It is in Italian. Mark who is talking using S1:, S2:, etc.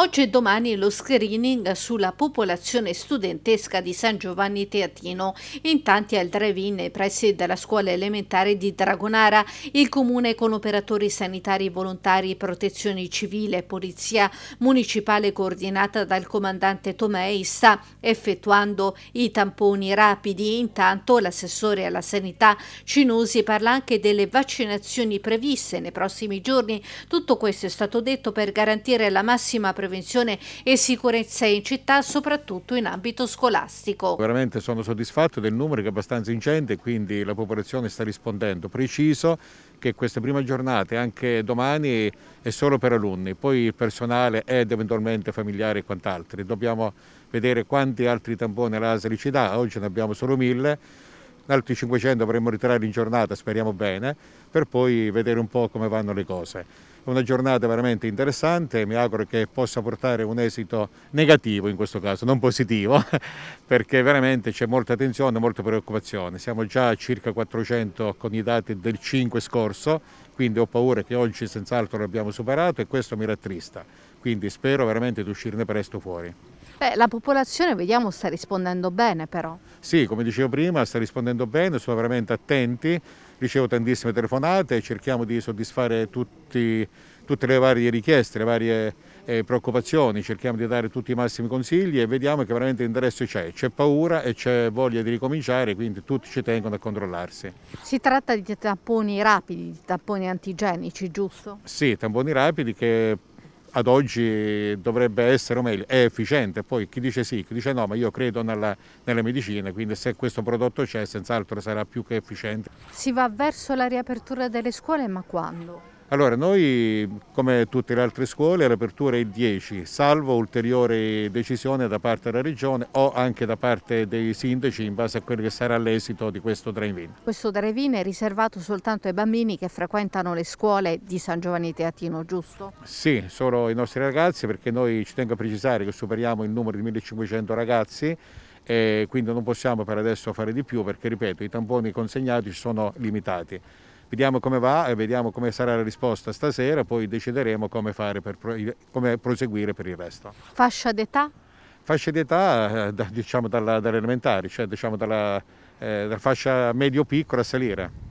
S1: Oggi e domani lo screening sulla popolazione studentesca di San Giovanni Teatino, in tanti al drive-in nei pressi della scuola elementare di Dragonara, il comune con operatori sanitari volontari, protezione civile, e polizia municipale coordinata dal comandante Tomei sta effettuando i tamponi rapidi. Intanto l'assessore alla sanità Cinosi parla anche delle vaccinazioni previste nei prossimi giorni. Tutto questo è stato detto per garantire la massima prevenzione prevenzione e sicurezza in città, soprattutto in ambito scolastico.
S2: Veramente sono soddisfatto del numero che è abbastanza ingente, quindi la popolazione sta rispondendo. Preciso che queste prime giornate, anche domani, è solo per alunni, poi il personale ed eventualmente familiari e quant'altro. Dobbiamo vedere quanti altri tamponi l'ASL ci dà, oggi ne abbiamo solo mille, altri 500 dovremmo ritirare in giornata, speriamo bene, per poi vedere un po' come vanno le cose una giornata veramente interessante e mi auguro che possa portare un esito negativo in questo caso, non positivo, perché veramente c'è molta tensione, e molta preoccupazione. Siamo già a circa 400 con i dati del 5 scorso, quindi ho paura che oggi senz'altro l'abbiamo superato e questo mi rattrista. Quindi spero veramente di uscirne presto fuori.
S1: Beh, la popolazione vediamo sta rispondendo bene però.
S2: Sì, come dicevo prima, sta rispondendo bene, sono veramente attenti, ricevo tantissime telefonate, cerchiamo di soddisfare tutti, tutte le varie richieste, le varie eh, preoccupazioni, cerchiamo di dare tutti i massimi consigli e vediamo che veramente l'interesse c'è, c'è paura e c'è voglia di ricominciare, quindi tutti ci tengono a controllarsi.
S1: Si tratta di tamponi rapidi, di tamponi antigenici, giusto?
S2: Sì, tamponi rapidi che ad oggi dovrebbe essere, o meglio, è efficiente. Poi chi dice sì, chi dice no, ma io credo nella, nella medicina, quindi se questo prodotto c'è, senz'altro sarà più che efficiente.
S1: Si va verso la riapertura delle scuole, ma quando?
S2: Allora, noi come tutte le altre scuole l'apertura è il 10, salvo ulteriore decisione da parte della Regione o anche da parte dei sindaci in base a quello che sarà l'esito di questo drive-in.
S1: Questo drive-in è riservato soltanto ai bambini che frequentano le scuole di San Giovanni Teatino, giusto?
S2: Sì, solo i nostri ragazzi perché noi ci tengo a precisare che superiamo il numero di 1500 ragazzi e quindi non possiamo per adesso fare di più perché ripeto i tamponi consegnati sono limitati. Vediamo come va e vediamo come sarà la risposta stasera, poi decideremo come, fare per, come proseguire per il resto.
S1: Fascia d'età?
S2: Fascia d'età eh, diciamo dall'elementare, cioè diciamo dalla, eh, dalla fascia medio-piccola a salire.